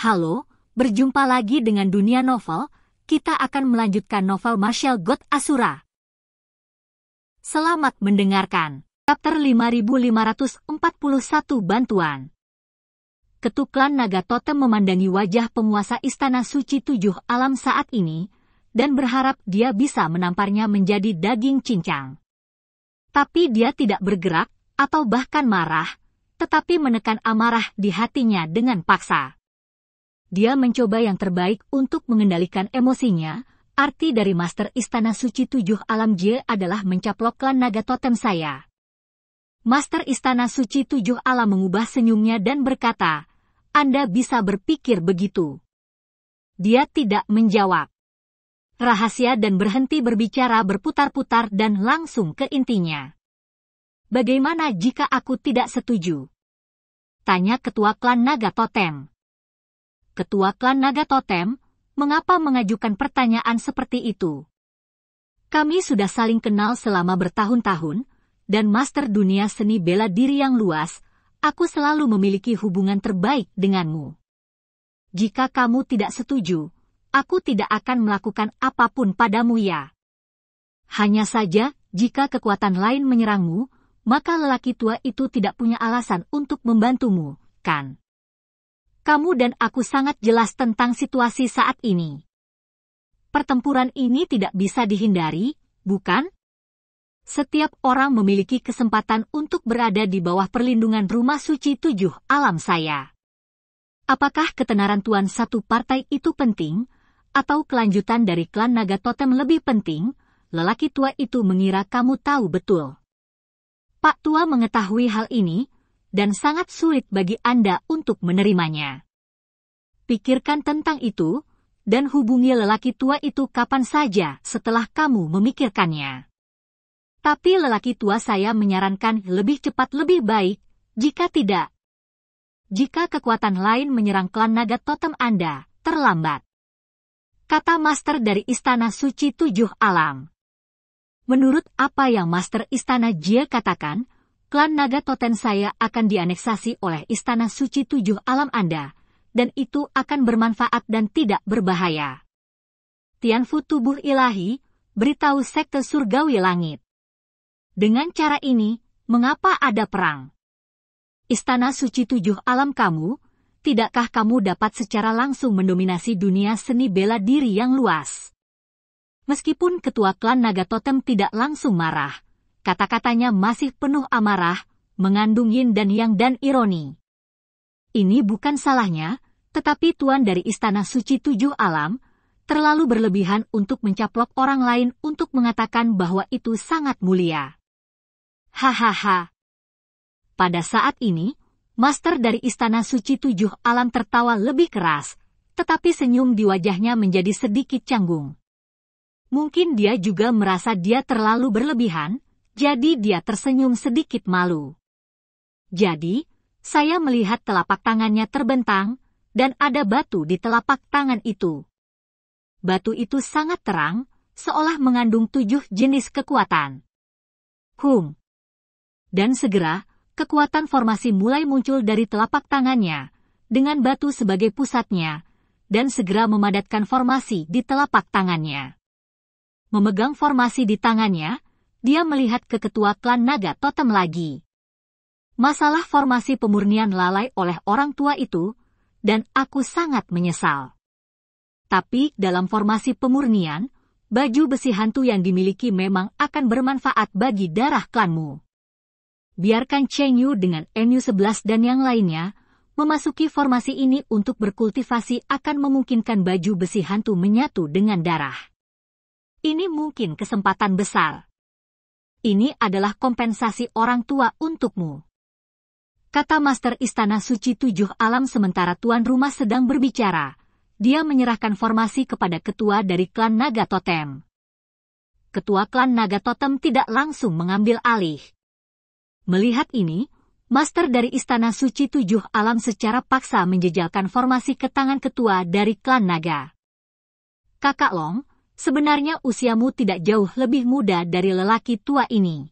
Halo, berjumpa lagi dengan Dunia Novel. Kita akan melanjutkan novel Marshall God Asura. Selamat mendengarkan. Chapter 5541 Bantuan Ketuklan naga totem memandangi wajah penguasa istana suci tujuh alam saat ini, dan berharap dia bisa menamparnya menjadi daging cincang. Tapi dia tidak bergerak, atau bahkan marah, tetapi menekan amarah di hatinya dengan paksa dia mencoba yang terbaik untuk mengendalikan emosinya. Arti dari Master Istana Suci Tujuh Alam J adalah mencaplokkan naga totem saya. Master Istana Suci Tujuh Alam mengubah senyumnya dan berkata, Anda bisa berpikir begitu. Dia tidak menjawab. Rahasia dan berhenti berbicara berputar-putar dan langsung ke intinya. Bagaimana jika aku tidak setuju? Tanya ketua klan naga totem ketua klan Naga Totem, mengapa mengajukan pertanyaan seperti itu. Kami sudah saling kenal selama bertahun-tahun, dan master dunia seni bela diri yang luas, aku selalu memiliki hubungan terbaik denganmu. Jika kamu tidak setuju, aku tidak akan melakukan apapun padamu ya. Hanya saja, jika kekuatan lain menyerangmu, maka lelaki tua itu tidak punya alasan untuk membantumu, kan? kamu dan aku sangat jelas tentang situasi saat ini. Pertempuran ini tidak bisa dihindari, bukan? Setiap orang memiliki kesempatan untuk berada di bawah perlindungan rumah suci tujuh alam saya. Apakah ketenaran tuan satu partai itu penting, atau kelanjutan dari klan naga totem lebih penting? Lelaki tua itu mengira kamu tahu betul. Pak tua mengetahui hal ini, dan sangat sulit bagi Anda untuk menerimanya. Pikirkan tentang itu dan hubungi lelaki tua itu kapan saja setelah kamu memikirkannya. Tapi lelaki tua saya menyarankan lebih cepat lebih baik, jika tidak. Jika kekuatan lain menyerang klan naga totem Anda, terlambat. Kata master dari Istana Suci Tujuh Alam. Menurut apa yang master Istana Jie katakan, klan naga toten saya akan dianeksasi oleh Istana Suci Tujuh Alam Anda, dan itu akan bermanfaat dan tidak berbahaya. Tianfu Tubuh Ilahi, beritahu Sekte Surgawi Langit. Dengan cara ini, mengapa ada perang? Istana Suci Tujuh Alam kamu, tidakkah kamu dapat secara langsung mendominasi dunia seni bela diri yang luas? Meskipun ketua klan naga totem tidak langsung marah, kata-katanya masih penuh amarah, mengandung yin dan yang dan ironi. Ini bukan salahnya, tetapi tuan dari istana suci tujuh alam, terlalu berlebihan untuk mencaplok orang lain untuk mengatakan bahwa itu sangat mulia. Hahaha. Pada saat ini, master dari istana suci tujuh alam tertawa lebih keras, tetapi senyum di wajahnya menjadi sedikit canggung. Mungkin dia juga merasa dia terlalu berlebihan, jadi dia tersenyum sedikit malu. Jadi, saya melihat telapak tangannya terbentang, dan ada batu di telapak tangan itu. Batu itu sangat terang, seolah mengandung tujuh jenis kekuatan. Hum. Dan segera, kekuatan formasi mulai muncul dari telapak tangannya, dengan batu sebagai pusatnya, dan segera memadatkan formasi di telapak tangannya. Memegang formasi di tangannya, dia melihat ke ketua klan naga totem lagi. Masalah formasi pemurnian lalai oleh orang tua itu, dan aku sangat menyesal. Tapi dalam formasi pemurnian, baju besi hantu yang dimiliki memang akan bermanfaat bagi darah klanmu. Biarkan Cheng Yu dengan NU 11 dan yang lainnya, memasuki formasi ini untuk berkultivasi akan memungkinkan baju besi hantu menyatu dengan darah. Ini mungkin kesempatan besar ini adalah kompensasi orang tua untukmu. Kata Master Istana Suci Tujuh Alam sementara Tuan Rumah sedang berbicara. Dia menyerahkan formasi kepada ketua dari klan Naga Totem. Ketua klan Naga Totem tidak langsung mengambil alih. Melihat ini, Master dari Istana Suci Tujuh Alam secara paksa menjejalkan formasi ke tangan ketua dari klan Naga. Kakak Long, Sebenarnya usiamu tidak jauh lebih muda dari lelaki tua ini.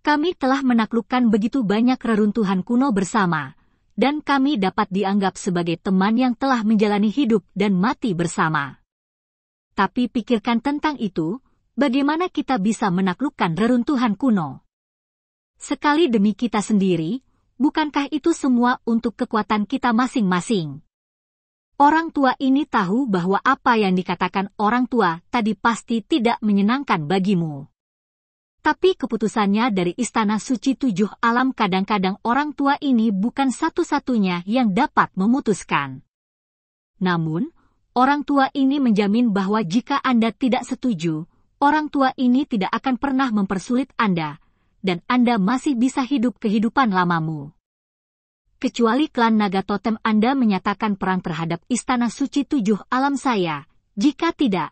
Kami telah menaklukkan begitu banyak reruntuhan kuno bersama, dan kami dapat dianggap sebagai teman yang telah menjalani hidup dan mati bersama. Tapi pikirkan tentang itu, bagaimana kita bisa menaklukkan reruntuhan kuno? Sekali demi kita sendiri, bukankah itu semua untuk kekuatan kita masing-masing? Orang tua ini tahu bahwa apa yang dikatakan orang tua tadi pasti tidak menyenangkan bagimu. Tapi keputusannya dari Istana Suci Tujuh Alam kadang-kadang orang tua ini bukan satu-satunya yang dapat memutuskan. Namun, orang tua ini menjamin bahwa jika Anda tidak setuju, orang tua ini tidak akan pernah mempersulit Anda, dan Anda masih bisa hidup kehidupan lamamu kecuali klan naga totem Anda menyatakan perang terhadap Istana Suci Tujuh Alam saya. Jika tidak,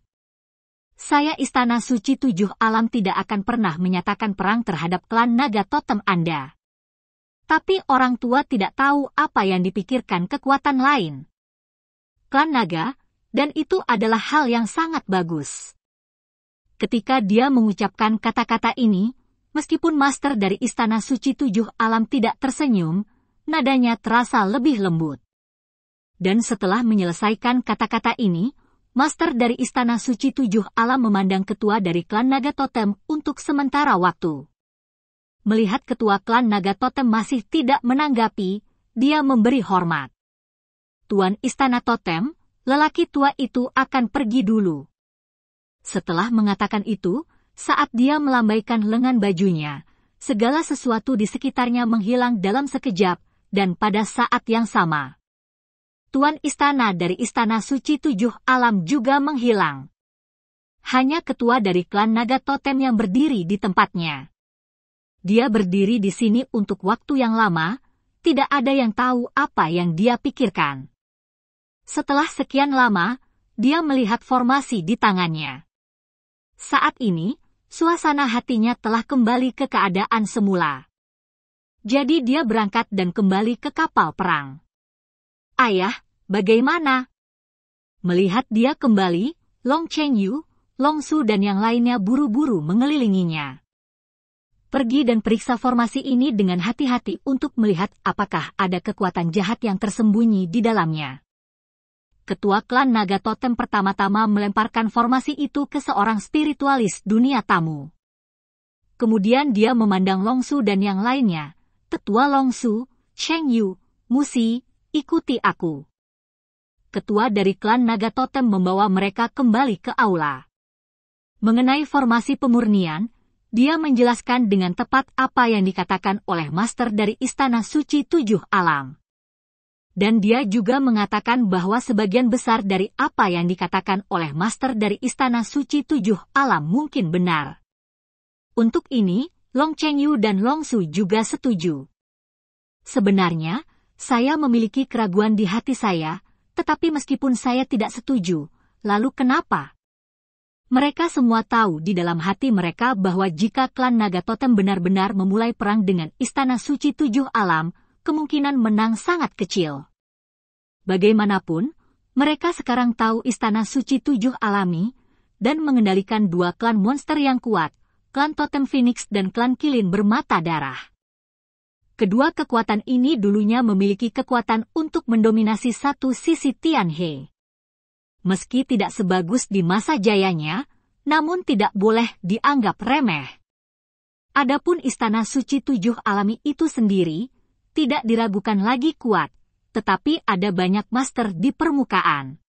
saya Istana Suci Tujuh Alam tidak akan pernah menyatakan perang terhadap klan naga totem Anda. Tapi orang tua tidak tahu apa yang dipikirkan kekuatan lain. Klan naga, dan itu adalah hal yang sangat bagus. Ketika dia mengucapkan kata-kata ini, meskipun master dari Istana Suci Tujuh Alam tidak tersenyum, nadanya terasa lebih lembut. Dan setelah menyelesaikan kata-kata ini, Master dari Istana Suci Tujuh Alam memandang ketua dari klan Naga Totem untuk sementara waktu. Melihat ketua klan Naga Totem masih tidak menanggapi, dia memberi hormat. Tuan Istana Totem, lelaki tua itu akan pergi dulu. Setelah mengatakan itu, saat dia melambaikan lengan bajunya, segala sesuatu di sekitarnya menghilang dalam sekejap, dan pada saat yang sama. Tuan Istana dari Istana Suci Tujuh Alam juga menghilang. Hanya ketua dari klan Naga Totem yang berdiri di tempatnya. Dia berdiri di sini untuk waktu yang lama, tidak ada yang tahu apa yang dia pikirkan. Setelah sekian lama, dia melihat formasi di tangannya. Saat ini, suasana hatinya telah kembali ke keadaan semula. Jadi dia berangkat dan kembali ke kapal perang. Ayah, bagaimana? Melihat dia kembali, Long Cheng Yu, Long Su dan yang lainnya buru-buru mengelilinginya. Pergi dan periksa formasi ini dengan hati-hati untuk melihat apakah ada kekuatan jahat yang tersembunyi di dalamnya. Ketua klan Naga Totem pertama-tama melemparkan formasi itu ke seorang spiritualis dunia tamu. Kemudian dia memandang Long Su dan yang lainnya, Tetua Longsu, Cheng Yu, Musi, ikuti aku. Ketua dari klan Naga Totem membawa mereka kembali ke aula. Mengenai formasi pemurnian, dia menjelaskan dengan tepat apa yang dikatakan oleh master dari Istana Suci Tujuh Alam. Dan dia juga mengatakan bahwa sebagian besar dari apa yang dikatakan oleh master dari Istana Suci Tujuh Alam mungkin benar. Untuk ini, Long Cheng Yu dan Long Su juga setuju. Sebenarnya, saya memiliki keraguan di hati saya, tetapi meskipun saya tidak setuju, lalu kenapa? Mereka semua tahu di dalam hati mereka bahwa jika klan Naga Totem benar-benar memulai perang dengan Istana Suci Tujuh Alam, kemungkinan menang sangat kecil. Bagaimanapun, mereka sekarang tahu Istana Suci Tujuh Alami dan mengendalikan dua klan monster yang kuat, klan Totem Phoenix dan klan Kilin bermata darah. Kedua kekuatan ini dulunya memiliki kekuatan untuk mendominasi satu sisi Tianhe. Meski tidak sebagus di masa jayanya, namun tidak boleh dianggap remeh. Adapun Istana Suci Tujuh Alami itu sendiri, tidak diragukan lagi kuat, tetapi ada banyak master di permukaan.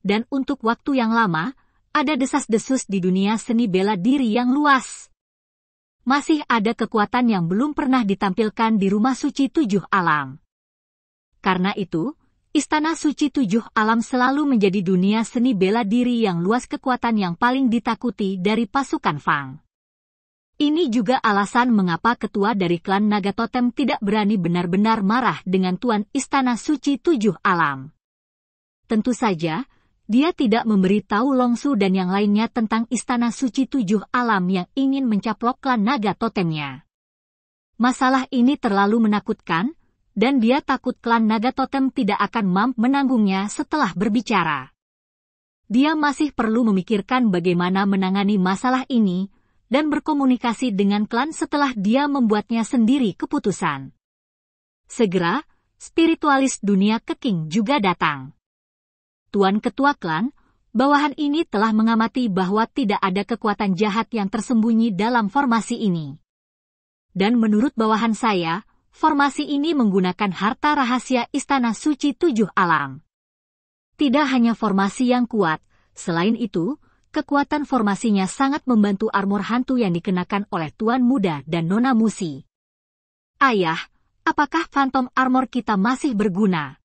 Dan untuk waktu yang lama, ada desas-desus di dunia seni bela diri yang luas. Masih ada kekuatan yang belum pernah ditampilkan di rumah suci tujuh alam. Karena itu, Istana Suci Tujuh Alam selalu menjadi dunia seni bela diri yang luas kekuatan yang paling ditakuti dari pasukan Fang. Ini juga alasan mengapa ketua dari klan Naga Totem tidak berani benar-benar marah dengan Tuan Istana Suci Tujuh Alam. Tentu saja, dia tidak memberi memberitahu Longsu dan yang lainnya tentang istana suci tujuh alam yang ingin mencaplokkan naga totemnya. Masalah ini terlalu menakutkan, dan dia takut klan naga totem tidak akan mampu menanggungnya setelah berbicara. Dia masih perlu memikirkan bagaimana menangani masalah ini, dan berkomunikasi dengan klan setelah dia membuatnya sendiri keputusan. Segera, spiritualis dunia keking juga datang. Tuan Ketua Klan, bawahan ini telah mengamati bahwa tidak ada kekuatan jahat yang tersembunyi dalam formasi ini. Dan menurut bawahan saya, formasi ini menggunakan harta rahasia Istana Suci Tujuh Alam. Tidak hanya formasi yang kuat, selain itu, kekuatan formasinya sangat membantu armor hantu yang dikenakan oleh Tuan Muda dan Nona Musi. Ayah, apakah phantom armor kita masih berguna?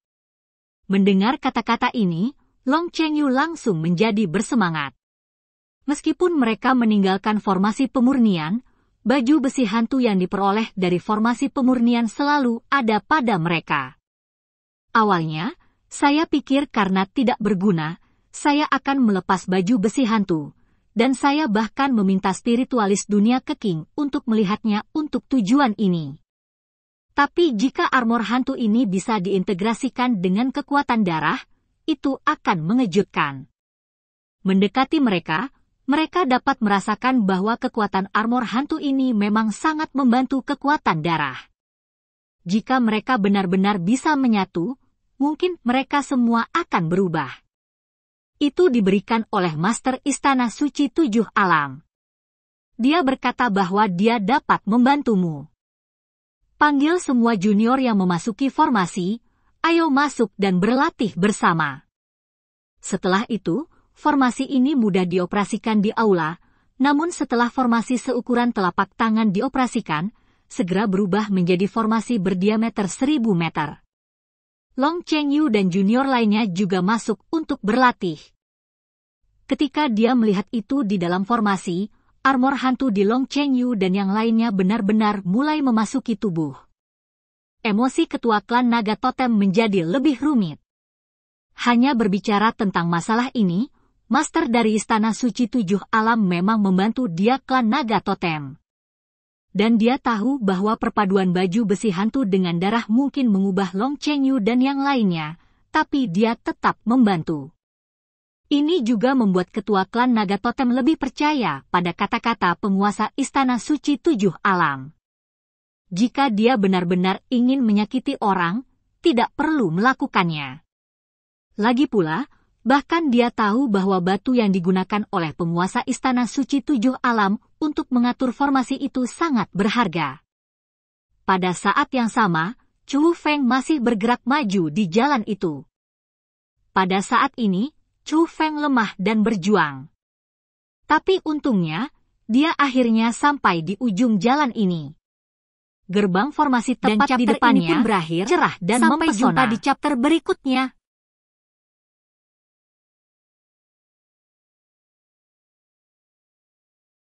Mendengar kata-kata ini, Long Cheng Yu langsung menjadi bersemangat. Meskipun mereka meninggalkan formasi pemurnian, baju besi hantu yang diperoleh dari formasi pemurnian selalu ada pada mereka. Awalnya, saya pikir karena tidak berguna, saya akan melepas baju besi hantu, dan saya bahkan meminta spiritualis dunia keking untuk melihatnya untuk tujuan ini. Tapi jika armor hantu ini bisa diintegrasikan dengan kekuatan darah, itu akan mengejutkan. Mendekati mereka, mereka dapat merasakan bahwa kekuatan armor hantu ini memang sangat membantu kekuatan darah. Jika mereka benar-benar bisa menyatu, mungkin mereka semua akan berubah. Itu diberikan oleh Master Istana Suci Tujuh Alam. Dia berkata bahwa dia dapat membantumu. Panggil semua junior yang memasuki formasi, ayo masuk dan berlatih bersama. Setelah itu, formasi ini mudah dioperasikan di aula, namun setelah formasi seukuran telapak tangan dioperasikan, segera berubah menjadi formasi berdiameter 1000 meter. Long Cheng Yu dan junior lainnya juga masuk untuk berlatih. Ketika dia melihat itu di dalam formasi, armor hantu di Long Cheng Yu dan yang lainnya benar-benar mulai memasuki tubuh. Emosi ketua klan naga totem menjadi lebih rumit. Hanya berbicara tentang masalah ini, master dari Istana Suci Tujuh Alam memang membantu dia klan naga totem. Dan dia tahu bahwa perpaduan baju besi hantu dengan darah mungkin mengubah Long Cheng Yu dan yang lainnya, tapi dia tetap membantu. Ini juga membuat ketua klan Naga Totem lebih percaya pada kata-kata penguasa Istana Suci Tujuh Alam. Jika dia benar-benar ingin menyakiti orang, tidak perlu melakukannya. Lagi pula, bahkan dia tahu bahwa batu yang digunakan oleh penguasa Istana Suci Tujuh Alam untuk mengatur formasi itu sangat berharga. Pada saat yang sama, Chu Feng masih bergerak maju di jalan itu. Pada saat ini, Chu Feng lemah dan berjuang. Tapi untungnya, dia akhirnya sampai di ujung jalan ini. Gerbang formasi tepat dan di depannya berakhir cerah dan sampai mempesona. jumpa di chapter berikutnya.